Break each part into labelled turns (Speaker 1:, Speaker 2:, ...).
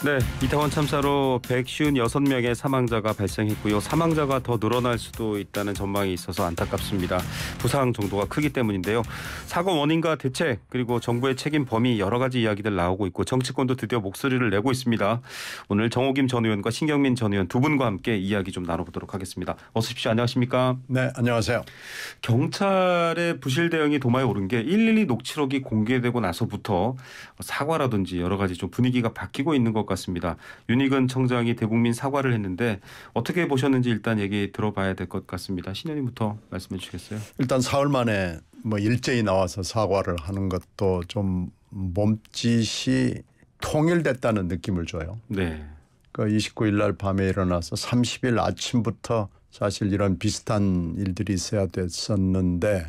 Speaker 1: 네, 이태원 참사로 156명의 사망자가 발생했고요. 사망자가 더 늘어날 수도 있다는 전망이 있어서 안타깝습니다. 부상 정도가 크기 때문인데요. 사고 원인과 대책 그리고 정부의 책임 범위 여러 가지 이야기들 나오고 있고 정치권도 드디어 목소리를 내고 있습니다. 오늘 정호김 전 의원과 신경민 전 의원 두 분과 함께 이야기 좀 나눠보도록 하겠습니다. 어서 오십시오. 안녕하십니까? 네, 안녕하세요. 경찰의 부실 대응이 도마에 오른 게 112 녹취록이 공개되고 나서부터 사과라든지 여러 가지 좀 분위기가 바뀌고 있는 것 같습니다. 윤익은 청장이 대국민 사과를 했는데 어떻게 보셨는지 일단 얘기 들어봐야 될 것 같습니다. 신현님부터 말씀해 주시겠어요?
Speaker 2: 일단 사흘 만에 뭐 일제히 나와서 사과를 하는 것도 좀 몸짓이 통일됐다는 느낌을 줘요. 네. 그 29일 날 밤에 일어나서 30일 아침부터 사실 이런 비슷한 일들이 있어야 됐었는데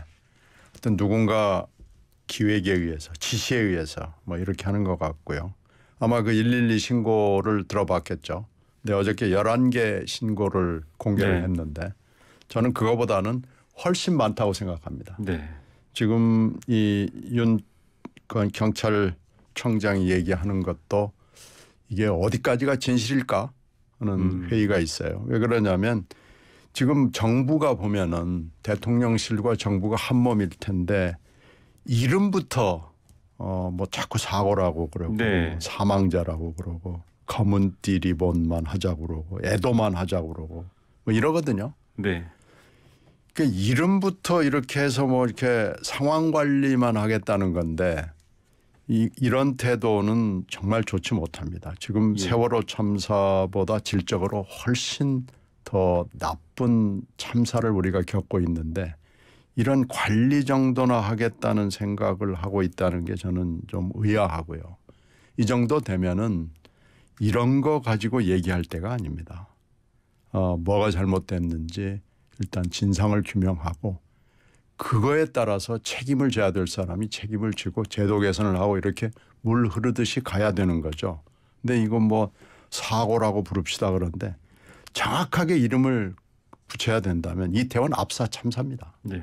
Speaker 2: 어떤 누군가 기획에 의해서 지시에 의해서 뭐 이렇게 하는 것 같고요. 아마 그 112 신고를 들어봤겠죠. 근데 어저께 11개 신고를 공개를 네. 했는데 저는 그거보다는 훨씬 많다고 생각합니다. 네. 지금 이윤 그 경찰청장이 얘기하는 것도 이게 어디까지가 진실일까 하는 음. 회의가 있어요. 왜 그러냐면 지금 정부가 보면은 대통령실과 정부가 한 몸일 텐데 이름부터 어뭐 자꾸 사고라고 그러고 네. 사망자라고 그러고 검은 띠 리본만 하자고 그러고 애도만 하자고 그러고 뭐 이러거든요. 네. 그 이름부터 이렇게 해서 뭐 이렇게 상황 관리만 하겠다는 건데 이, 이런 태도는 정말 좋지 못합니다. 지금 예. 세월호 참사보다 질적으로 훨씬 더 나쁜 참사를 우리가 겪고 있는데 이런 관리 정도나 하겠다는 생각을 하고 있다는 게 저는 좀 의아하고요. 이 정도 되면은 이런 거 가지고 얘기할 때가 아닙니다. 어, 뭐가 잘못됐는지 일단 진상을 규명하고 그거에 따라서 책임을 져야 될 사람이 책임을 지고 제도 개선을 하고 이렇게 물 흐르듯이 가야 되는 거죠. 근데 이건 뭐 사고라고 부릅시다 그런데 정확하게 이름을 붙여야 된다면 이태원 압사 참사입니다. 네.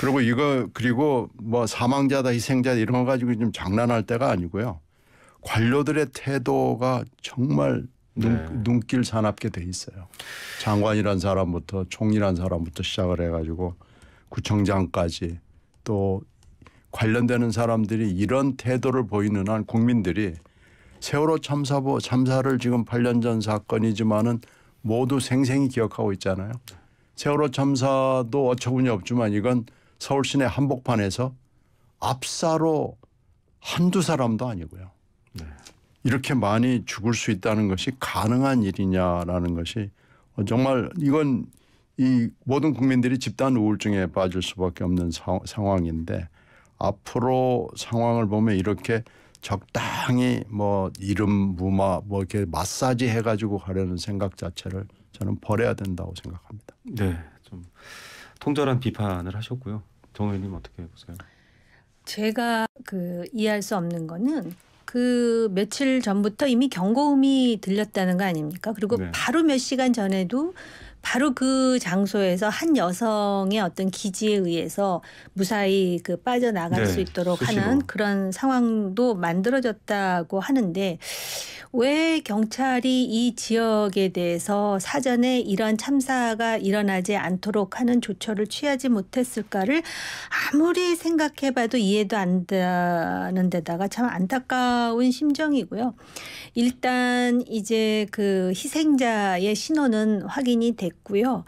Speaker 2: 그리고 이거 그리고 뭐 사망자다 희생자 다 이런 거 가지고 좀 장난할 때가 아니고요. 관료들의 태도가 정말 눈, 네. 길 사납게 돼 있어요. 장관이란 사람부터 총리란 사람부터 시작을 해가지고 구청장까지 또 관련되는 사람들이 이런 태도를 보이는 한 국민들이 세월호 참사보 참사를 지금 8년 전 사건이지만은 모두 생생히 기억하고 있잖아요. 세월호 참사도 어처구니 없지만 이건 서울 시내 한복판에서 압사로 한두 사람도 아니고요. 네. 이렇게 많이 죽을 수 있다는 것이 가능한 일이냐라는 것이 정말 이건 이 모든 국민들이 집단 우울증에 빠질 수밖에 없는 사, 상황인데 앞으로 상황을 보면 이렇게 적당히 뭐 이름 무마 뭐 이렇게 마사지 해가지고 가려는 생각 자체를 저는 버려야 된다고 생각합니다.
Speaker 3: 네,
Speaker 1: 좀 통절한 비판을 하셨고요. 정 의원님 어떻게 보세요?
Speaker 3: 제가 그 이해할 수 없는 거는 그 며칠 전부터 이미 경고음이 들렸다는 거 아닙니까? 그리고 네. 바로 몇 시간 전에도 바로 그 장소에서 한 여성의 어떤 기지에 의해서 무사히 그 빠져나갈 네, 수 있도록 수시로. 하는 그런 상황도 만들어졌다고 하는데 왜 경찰이 이 지역에 대해서 사전에 이런 참사가 일어나지 않도록 하는 조처를 취하지 못했을까를 아무리 생각해봐도 이해도 안 되는 데다가 참 안타까운 심정이고요. 일단 이제 그 희생자의 신원은 확인이 됐고요.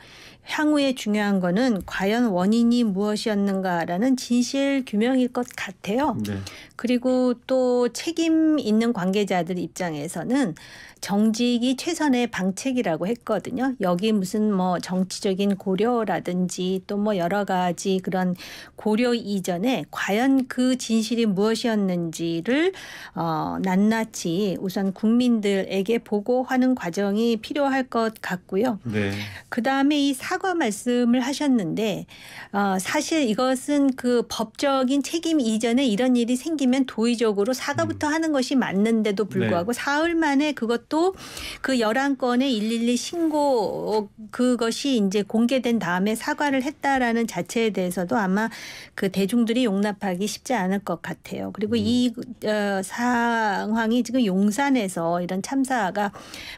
Speaker 3: 향후에 중요한 거는 과연 원인이 무엇이었는가라는 진실 규명일 것 같아요. 네. 그리고 또 책임 있는 관계자들 입장에서는 정직이 최선의 방책이라고 했거든요. 여기 무슨 뭐 정치적인 고려라든지 또 뭐 여러 가지 그런 고려 이전에 과연 그 진실이 무엇이었는지를 어, 낱낱이 우선 국민들에게 보고하는 과정이 필요할 것 같고요. 네. 그 다음에 이 사과 말씀을 하셨는데 어, 사실 이것은 그 법적인 책임 이전에 이런 일이 생기면 도의적으로 사과부터 음. 하는 것이 맞는데도 네. 불구하고 네. 사흘 만에 그것 또그 열한 건의 112 신고 어, 그것이 이제 공개된 다음에 사과를 했다라는 자체에 대해서도 아마 그 대중들이 용납하기 쉽지 않을 것 같아요. 그리고 음. 이 어, 상황이 지금 용산에서 이런 참사가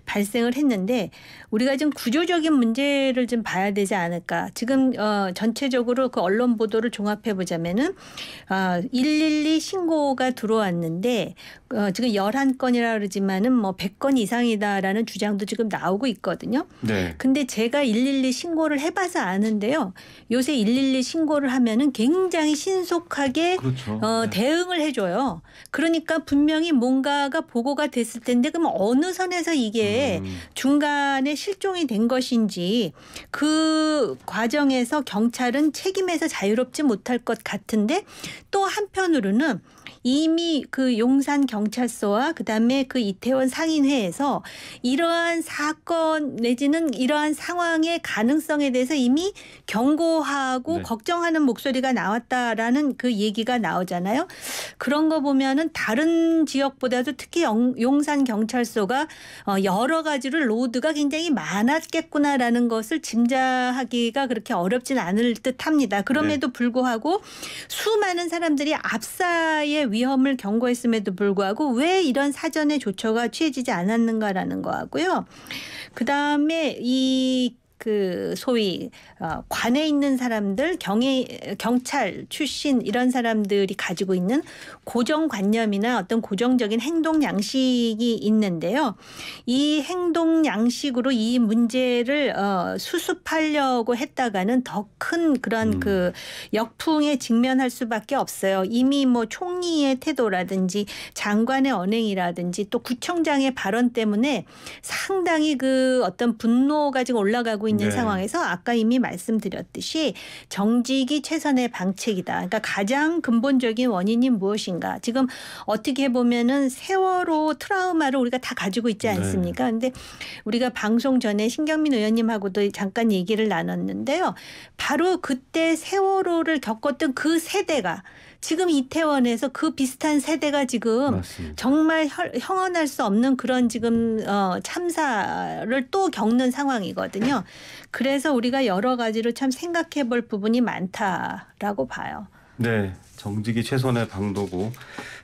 Speaker 3: 발생을 했는데 우리가 지금 구조적인 문제를 좀 봐야 되지 않을까. 지금 어, 전체적으로 그 언론 보도를 종합해 보자면은 어, 아, 112 신고가 들어왔는데 어, 지금 열한 건이라 그러지만은 뭐 백건이 이상이다라는 주장도 지금 나오고 있거든요. 네. 근데 제가 112 신고를 해봐서 아는데요. 요새 112 신고를 하면은 굉장히 신속하게 그렇죠. 어, 네. 대응을 해줘요. 그러니까 분명히 뭔가가 보고가 됐을 텐데 그럼 어느 선에서 이게 음. 중간에 실종이 된 것인지 그 과정에서 경찰은 책임에서 자유롭지 못할 것 같은데 또 한편으로는 이미 그 용산 경찰서와 그다음에 그 이태원 상인회에서 이러한 사건 내지는 이러한 상황의 가능성에 대해서 이미 경고하고 네. 걱정하는 목소리가 나왔다라는 그 얘기가 나오잖아요. 그런 거 보면은 다른 지역보다도 특히 용산 경찰서가 어, 여러 가지로 로드가 굉장히 많았겠구나라는 것을 짐작하기가 그렇게 어렵진 않을 듯합니다. 그럼에도 네. 불구하고 수많은 사람들이 앞사의 위험을 경고했음에도 불구하고 왜 이런 사전에 조처가 취해지지 않았는가라는 거 하고요. 그 다음에 이그 소위 어, 관에 있는 사람들 경에 경찰 출신 이런 사람들이 가지고 있는 고정관념이나 어떤 고정적인 행동 양식이 있는데요. 이 행동 양식으로 이 문제를 어, 수습하려고 했다가는 더 큰 그런 음. 그 역풍에 직면할 수밖에 없어요. 이미 뭐 총리의 태도라든지 장관의 언행이라든지 또 구청장의 발언 때문에 상당히 그 어떤 분노가 지금 올라가고 있는. 있는 네. 상황에서 아까 이미 말씀드렸듯이 정직이 최선의 방책이다. 그러니까 가장 근본적인 원인이 무엇인가. 지금 어떻게 보면은 세월호 트라우마를 우리가 다 가지고 있지 네. 않습니까? 네. 근데 우리가 방송 전에 신경민 의원님하고도 잠깐 얘기를 나눴는데요. 바로 그때 세월호를 겪었던 그 세대가 지금 이태원에서 그 비슷한 세대가 지금 맞습니다. 정말 형언할 수 없는 그런 지금 어, 참사를 또 겪는 상황이거든요. 그래서 우리가 여러 가지로 참 생각해 볼 부분이 많다라고 봐요.
Speaker 1: 네. 정직이 최선의 방도고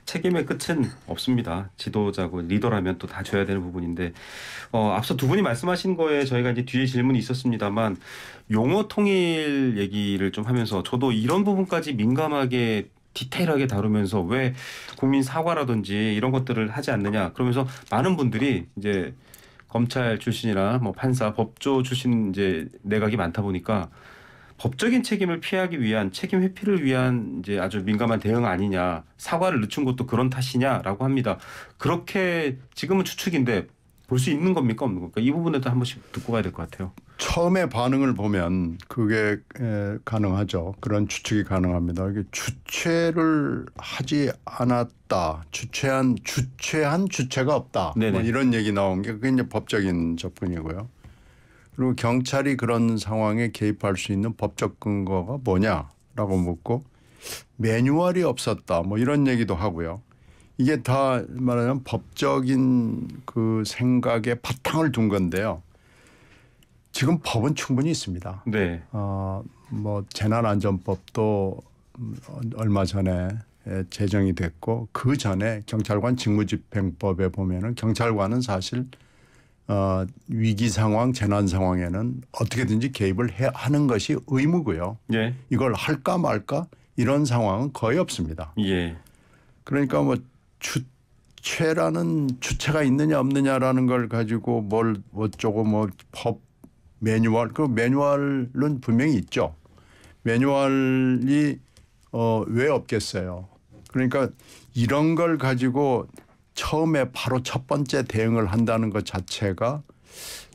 Speaker 1: 책임의 끝은 없습니다. 지도자고 리더라면 또다 줘야 되는 부분인데 어, 앞서 두 분이 말씀하신 거에 저희가 이제 뒤에 질문이 있었습니다만 용어 통일 얘기를 좀 하면서 저도 이런 부분까지 민감하게 디테일하게 다루면서 왜 국민 사과라든지 이런 것들을 하지 않느냐 그러면서 많은 분들이 이제 검찰 출신이나 뭐 판사 법조 출신 이제 내각이 많다 보니까 법적인 책임을 피하기 위한 책임 회피를 위한 이제 아주 민감한 대응 아니냐 사과를 늦춘 것도 그런 탓이냐라고 합니다. 그렇게 지금은 추측인데 볼 수 있는 겁니까 없는 겁니까 이 부분에도 한 번씩 듣고 가야 될 것 같아요.
Speaker 2: 처음에 반응을 보면 그게 가능하죠. 그런 추측이 가능합니다. 이게 주체를 하지 않았다. 주체한 주체한 주체가 없다. 뭐 이런 얘기 나온 게 그게 이제 법적인 접근이고요. 그리고 경찰이 그런 상황에 개입할 수 있는 법적 근거가 뭐냐라고 묻고 매뉴얼이 없었다. 뭐 이런 얘기도 하고요. 이게 다 말하자면 법적인 그 생각에 바탕을 둔 건데요. 지금 법은 충분히 있습니다. 네. 어, 뭐 재난안전법도 얼마 전에 제정이 됐고 그 전에 경찰관 직무집행법에 보면은 경찰관은 사실 어, 위기 상황, 재난 상황에는 어떻게든지 개입을 해 하는 것이 의무고요. 예. 이걸 할까 말까 이런 상황은 거의 없습니다. 예. 그러니까 뭐 주체라는 주체가 있느냐 없느냐라는 걸 가지고 뭘 어쩌고 뭐법 매뉴얼 그 매뉴얼은 분명히 있죠. 매뉴얼이 어, 왜 없겠어요. 그러니까 이런 걸 가지고 처음에 바로 첫 번째 대응을 한다는 것 자체가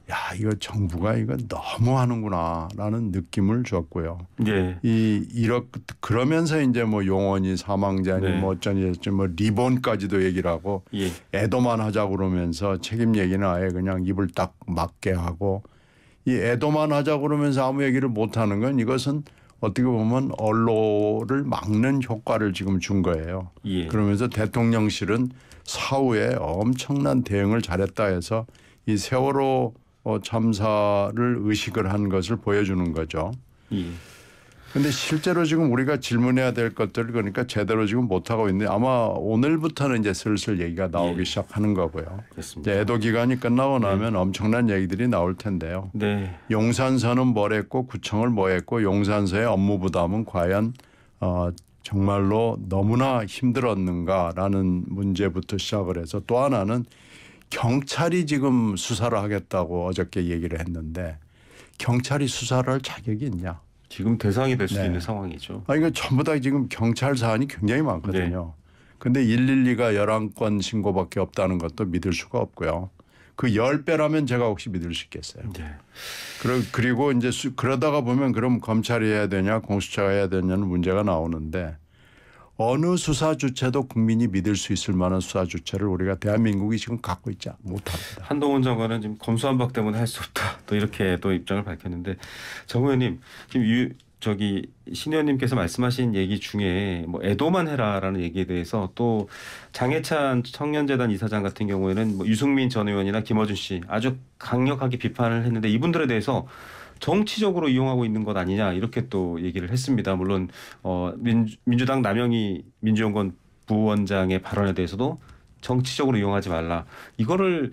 Speaker 2: 야 이거 정부가 이거 너무 하는구나라는 느낌을 줬고요. 네. 예. 이이렇 그러면서 이제 뭐 용원이 사망자니 네. 뭐 어쩌니 어쩌뭐 리본까지도 얘기를 하고 예. 애도만 하자 그러면서 책임 얘기는 아예 그냥 입을 딱 막게 하고 이 애도만 하자 그러면서 아무 얘기를 못 하는 건 이것은 어떻게 보면 언론을 막는 효과를 지금 준 거예요. 예. 그러면서 대통령실은 사후에 엄청난 대응을 잘했다 해서 이 세월호 어, 참사를 의식을 한 것을 보여주는 거죠. 예. 근데 실제로 지금 우리가 질문해야 될 것들 그러니까 제대로 지금 못 하고 있는데 아마 오늘부터는 이제 슬슬 얘기가 나오기 예. 시작하는 거고요. 그렇습니다. 애도 기간이 끝나고 네. 나면 네. 엄청난 얘기들이 나올 텐데요. 네. 용산서는 뭘 했고 구청을 뭐 했고 용산서의 업무 부담은 과연 어, 정말로 너무나 힘들었는가라는 문제부터 시작을 해서 또 하나는 경찰이 지금 수사를 하겠다고 어저께 얘기를 했는데 경찰이 수사를 할 자격이 있냐? 지금 대상이 될 수도 네. 있는
Speaker 1: 상황이죠.
Speaker 2: 아 이거 전부 다 지금 경찰 사안이 굉장히 많거든요. 네. 근데 112가 11건 신고밖에 없다는 것도 믿을 수가 없고요. 그 10배라면 제가 혹시 믿을 수 있겠어요. 네. 그러, 그리고 이제 수, 그러다가 보면 그럼 검찰이 해야 되냐 공수처가 해야 되냐는 문제가 나오는데 어느 수사 주체도 국민이 믿을 수 있을 만한 수사 주체를 우리가 대한민국이 지금 갖고 있지 못합니다.
Speaker 1: 한동훈 장관은 지금 검수한박 때문에 할 수 없다. 또 이렇게 또 입장을 밝혔는데 정 의원님 지금 유 저기 신 의원님께서 말씀하신 얘기 중에 뭐 애도만 해라라는 얘기에 대해서 또 장해찬 청년재단 이사장 같은 경우에는 뭐 유승민 전 의원이나 김어준 씨 아주 강력하게 비판을 했는데 이분들에 대해서 정치적으로 이용하고 있는 것 아니냐 이렇게 또 얘기를 했습니다. 물론 어, 민주, 민주당 남영희 민주연구원 부원장의 발언에 대해서도 정치적으로 이용하지 말라. 이거를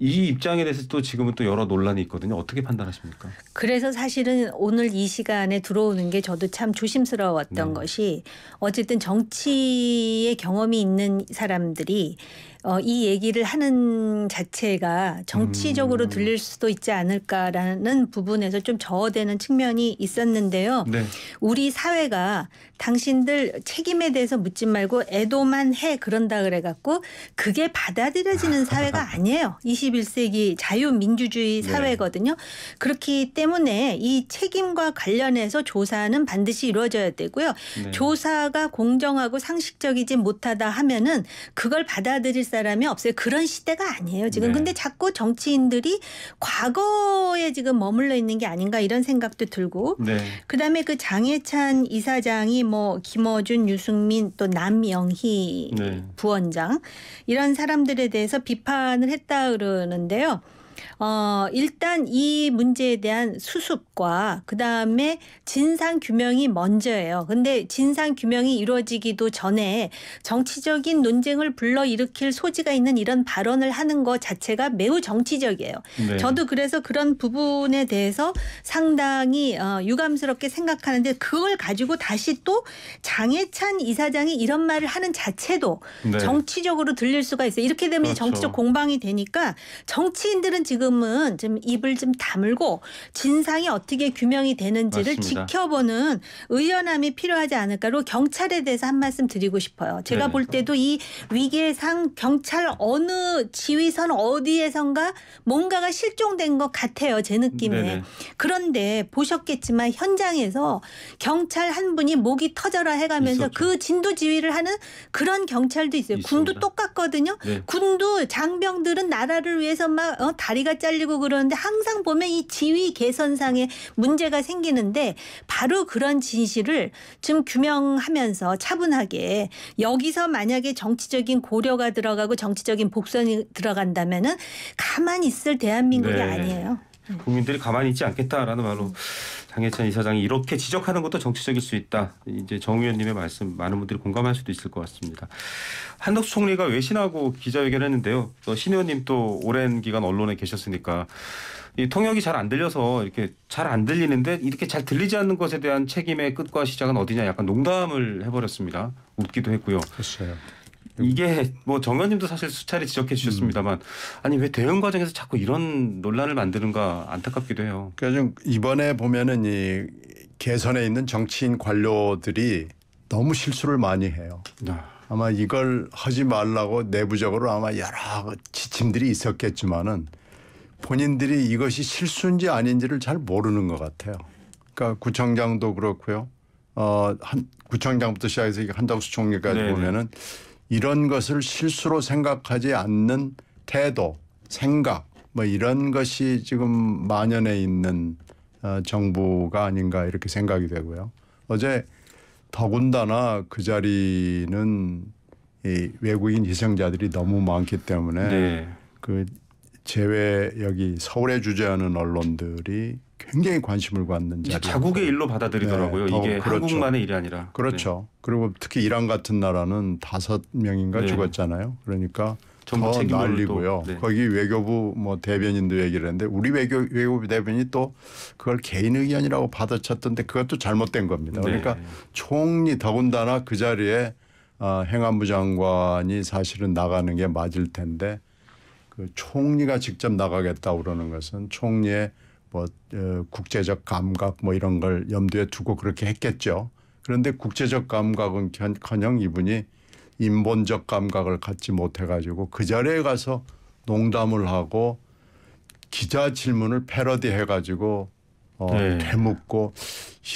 Speaker 1: 이 입장에 대해서 또 지금은 또 여러 논란이 있거든요. 어떻게 판단하십니까?
Speaker 3: 그래서 사실은 오늘 이 시간에 들어오는 게 저도 참 조심스러웠던 네. 것이 어쨌든 정치의 경험이 있는 사람들이 어, 이 얘기를 하는 자체가 정치적으로 음. 들릴 수도 있지 않을까라는 부분에서 좀 저어되는 측면이 있었는데요. 네. 우리 사회가 당신들 책임에 대해서 묻지 말고 애도만 해 그런다 그래갖고 그게 받아들여지는 사회가 아니에요. 21세기 자유민주주의 네. 사회거든요. 네. 그렇기 때문에 이 책임과 관련해서 조사는 반드시 이루어져야 되고요. 네. 조사가 공정하고 상식적이지 못하다 하면은 그걸 받아들일 사람이 없어요. 그런 시대가 아니에요. 지금 네. 근데 자꾸 정치인들이 과거에 지금 머물러 있는 게 아닌가 이런 생각도 들고 네. 그다음에 그 장해찬 이사장이 뭐 김어준, 유승민 또 남영희 네. 부원장 이런 사람들에 대해서 비판을 했다 그러는데요. 어, 일단 이 문제에 대한 수습과 그다음에 진상 규명이 먼저예요. 근데 진상 규명이 이루어지기도 전에 정치적인 논쟁을 불러일으킬 소지가 있는 이런 발언을 하는 것 자체가 매우 정치적이에요. 네. 저도 그래서 그런 부분에 대해서 상당히 어, 유감스럽게 생각하는데 그걸 가지고 다시 또 장해찬 이사장이 이런 말을 하는 자체도 네. 정치적으로 들릴 수가 있어요. 이렇게 되면 그렇죠. 정치적 공방이 되니까 정치인들은 지금 지금은 좀 입을 좀 다물고 진상이 어떻게 규명이 되는지를 맞습니다. 지켜보는 의연함이 필요하지 않을까로 경찰에 대해서 한 말씀 드리고 싶어요. 제가 네볼 때도 이 위기의 상 경찰 어느 지휘선 어디에선가 뭔가가 실종된 것 같아요. 제 느낌에. 네 그런데 보셨겠지만 현장에서 경찰 한 분이 목이 터져라 해가면서 있었죠. 그 진도 지휘를 하는 그런 경찰도 있어요. 있습니다. 군도 똑같거든요. 네. 군도 장병들은 나라를 위해서 막 어, 다리 다리가 잘리고 그러는데 항상 보면 이 지위 개선상에 문제가 생기는데 바로 그런 진실을 좀 규명하면서 차분하게 여기서 만약에 정치적인 고려가 들어가고 정치적인 복선이 들어간다면은 가만히 있을 대한민국이 네. 아니에요.
Speaker 1: 국민들이 가만히 있지 않겠다라는 말로 장해찬 이사장이 이렇게 지적하는 것도 정치적일 수 있다. 이제 정 의원님의 말씀 많은 분들이 공감할 수도 있을 것 같습니다. 한덕수 총리가 외신하고 기자회견했는데요. 신 의원님 또 오랜 기간 언론에 계셨으니까 이 통역이 잘 안 들려서 이렇게 잘 안 들리는데 이렇게 잘 들리지 않는 것에 대한 책임의 끝과 시작은 어디냐 약간 농담을 해버렸습니다. 웃기도 했고요. 글쎄요. 그렇죠. 음. 이게 뭐 정현님도 사실 수차례 지적해 주셨습니다만 아니 왜 대응 과정에서 자꾸 이런 논란을 만드는가 안타깝기도 해요. 그러니까 좀 이번에 보면은 이 개선에
Speaker 2: 있는 정치인 관료들이 너무 실수를 많이 해요. 네. 아마 이걸 하지 말라고 내부적으로 아마 여러 지침들이 있었겠지만은 본인들이 이것이 실수인지 아닌지를 잘 모르는 것 같아요. 그러니까 구청장도 그렇고요. 어, 한 구청장부터 시작해서 한덕수 총리까지 네네. 네. 보면은 이런 것을 실수로 생각하지 않는 태도, 생각 뭐 이런 것이 지금 만연해 있는 어, 정부가 아닌가 이렇게 생각이 되고요. 어제 더군다나 그 자리는 이 외국인 희생자들이 너무 많기 때문에 네. 그 제외 여기 서울에 주재하는 언론들이 굉장히 관심을 갖는 자리. 자국의 일로 받아들이더라고요. 네, 이게 그렇죠. 한국만의 일이
Speaker 1: 아니라. 그렇죠.
Speaker 2: 네. 그리고 특히 이란 같은 나라는 다섯 명인가 네. 죽었잖아요. 그러니까 더 난리고요. 네. 거기 외교부 뭐 대변인도 얘기를 했는데 우리 외교 외교부 대변인이 또 그걸 개인 의견이라고 받아쳤던데 그것도 잘못된 겁니다. 네. 그러니까 총리 더군다나 그 자리에 어, 행안부 장관이 사실은 나가는 게 맞을 텐데 그 총리가 직접 나가겠다 그러는 것은 총리의 뭐 어, 국제적 감각 뭐 이런 걸 염두에 두고 그렇게 했겠죠. 그런데 국제적 감각은커녕 이분이 인본적 감각을 갖지 못해가지고 그 자리에 가서 농담을 하고 기자 질문을 패러디해가지고 어, 네. 되묻고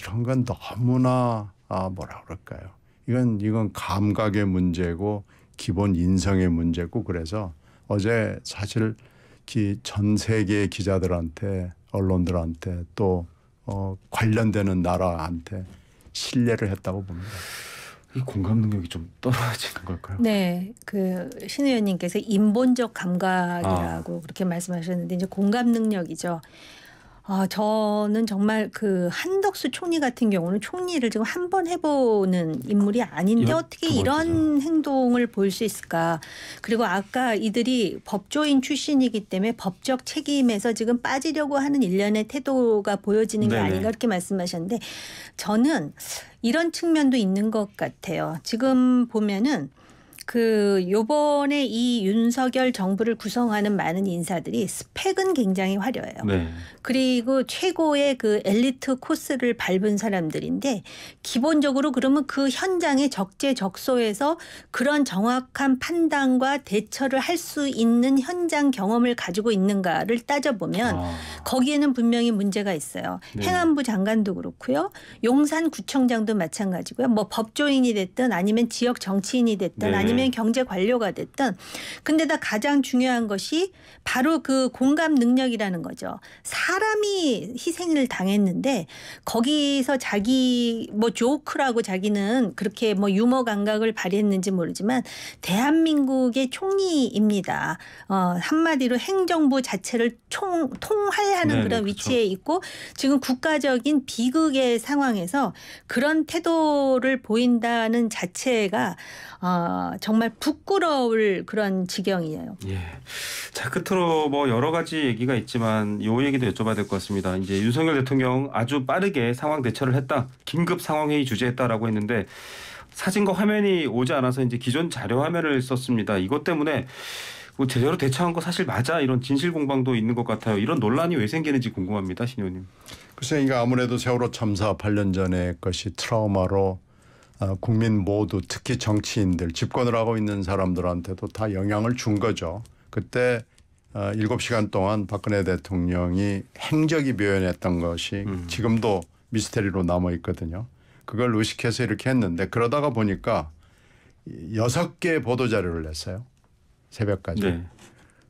Speaker 2: 이런 건 너무나 아, 뭐라 그럴까요? 이건 이건 감각의 문제고 기본 인성의 문제고 그래서 어제 사실 기, 전 세계 기자들한테 언론들한테 또 어, 관련되는 나라한테 신뢰를 했다고 봅니다. 이 공감 능력이 좀 떨어지는 걸까요?
Speaker 3: 네, 그신 의원님께서 인본적 감각이라고 아. 그렇게 말씀하셨는데 이제 공감 능력이죠. 어, 저는 정말 그 한덕수 총리 같은 경우는 총리를 지금 한 번 해보는 인물이 아닌데 어떻게 이런 행동을 볼 수 있을까. 그리고 아까 이들이 법조인 출신이기 때문에 법적 책임에서 지금 빠지려고 하는 일련의 태도가 보여지는 게 네네. 아닌가 이렇게 말씀하셨는데 저는 이런 측면도 있는 것 같아요. 지금 보면은 그 요번에 이 윤석열 정부를 구성하는 많은 인사들이 스펙은 굉장히 화려해요. 네. 그리고 최고의 그 엘리트 코스를 밟은 사람들인데 기본적으로 그러면 그 현장의 적재적소에서 그런 정확한 판단과 대처를 할 수 있는 현장 경험을 가지고 있는가를 따져보면 아. 거기에는 분명히 문제가 있어요. 네. 행안부 장관도 그렇고요. 용산구청장도 마찬가지고요. 뭐 법조인이 됐든 아니면 지역 정치인이 됐든 네. 아니면 경제 관료가 됐든 근데다 가장 중요한 것이 바로 그 공감 능력이라는 거죠. 사람이 희생을 당했는데 거기서 자기 뭐 조크라고 자기는 그렇게 뭐 유머 감각을 발휘했는지 모르지만 대한민국의 총리입니다. 어, 한마디로 행정부 자체를 총 통할하는 네, 그런 네, 그렇 위치에 있고 지금 국가적인 비극의 상황에서 그런 태도를 보인다는 자체가 어, 정말 부끄러울 그런 지경이에요.
Speaker 1: 예. 자 끝으로 뭐 여러 가지 얘기가 있지만 요 얘기도 여쭤봐야 될 것 같습니다. 이제 윤석열 대통령 아주 빠르게 상황 대처를 했다. 긴급 상황회의 주재했다라고 했는데 사진과 화면이 오지 않아서 이제 기존 자료 화면을 썼습니다. 이것 때문에 뭐 제대로 대처한 거 사실 맞아 이런 진실 공방도 있는 것 같아요. 이런 논란이 왜 생기는지 궁금합니다, 신의원님. 글쎄,
Speaker 2: 이게 아무래도 세월호 참사 8년 전의 것이 트라우마로 어, 국민 모두 특히 정치인들 집권을 하고 있는 사람들한테도 다 영향을 준 거죠. 그때 어, 일곱 시간 동안 박근혜 대통령이 행적이 묘연했던 것이 음. 지금도 미스테리로 남아 있거든요. 그걸 의식해서 이렇게 했는데 그러다가 보니까 여섯 개 보도 자료를 냈어요. 새벽까지. 네.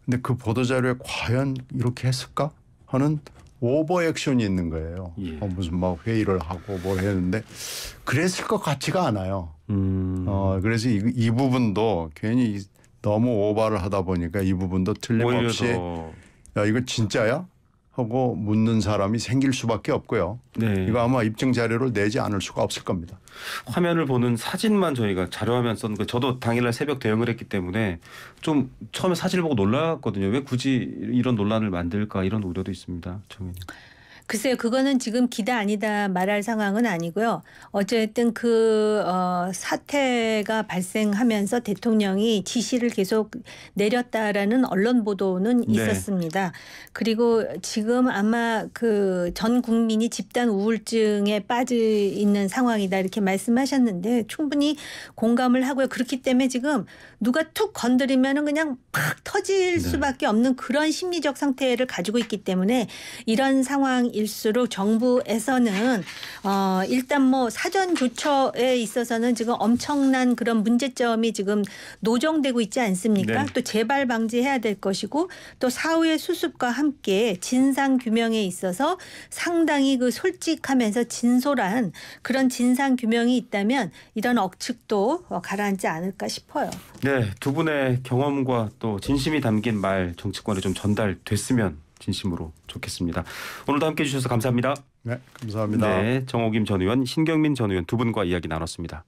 Speaker 2: 근데 그 보도 자료에 과연 이렇게 했을까 하는 오버 액션이 있는 거예요. 예. 어, 무슨 막 회의를 하고 뭐 했는데 그랬을 것 같지가 않아요. 음. 어, 그래서 이, 이 부분도 괜히 너무 오바를 하다 보니까 이 부분도 틀림없이 야 이거 진짜야? 하고 묻는 사람이 생길 수밖에 없고요. 네. 이거 아마 입증 자료를 내지
Speaker 1: 않을 수가 없을 겁니다. 화면을 보는 사진만 저희가 자료화면 썼는데 그 저도 당일날 새벽 대응을 했기 때문에 좀 처음에 사진을 보고 놀랐거든요. 왜 굳이 이런 논란을 만들까 이런 우려도 있습니다. 정현님.
Speaker 3: 글쎄요, 그거는 지금 기다 아니다 말할 상황은 아니고요. 어쨌든 그 어, 사태가 발생하면서 대통령이 지시를 계속 내렸다라는 언론 보도는 네. 있었습니다. 그리고 지금 아마 그 전 국민이 집단 우울증에 빠져 있는 상황이다 이렇게 말씀하셨는데 충분히 공감을 하고요. 그렇기 때문에 지금 누가 툭 건드리면은 그냥 팍 터질 네. 수밖에 없는 그런 심리적 상태를 가지고 있기 때문에 이런 상황. 일수록 정부에서는 어 일단 뭐 사전 조처에 있어서는 지금 엄청난 그런 문제점이 지금 노정되고 있지 않습니까? 네. 또 재발 방지해야 될 것이고 또 사후의 수습과 함께 진상 규명에 있어서 상당히 그 솔직하면서 진솔한 그런 진상 규명이 있다면 이런 억측도 가라앉지 않을까 싶어요.
Speaker 1: 네, 두 분의 경험과 또 진심이 담긴 말 정치권에 좀 전달됐으면 진심으로 좋겠습니다. 오늘도 함께 해주셔서 감사합니다. 네, 감사합니다. 네, 정호김 전 의원, 신경민 전 의원 두 분과 이야기 나눴습니다.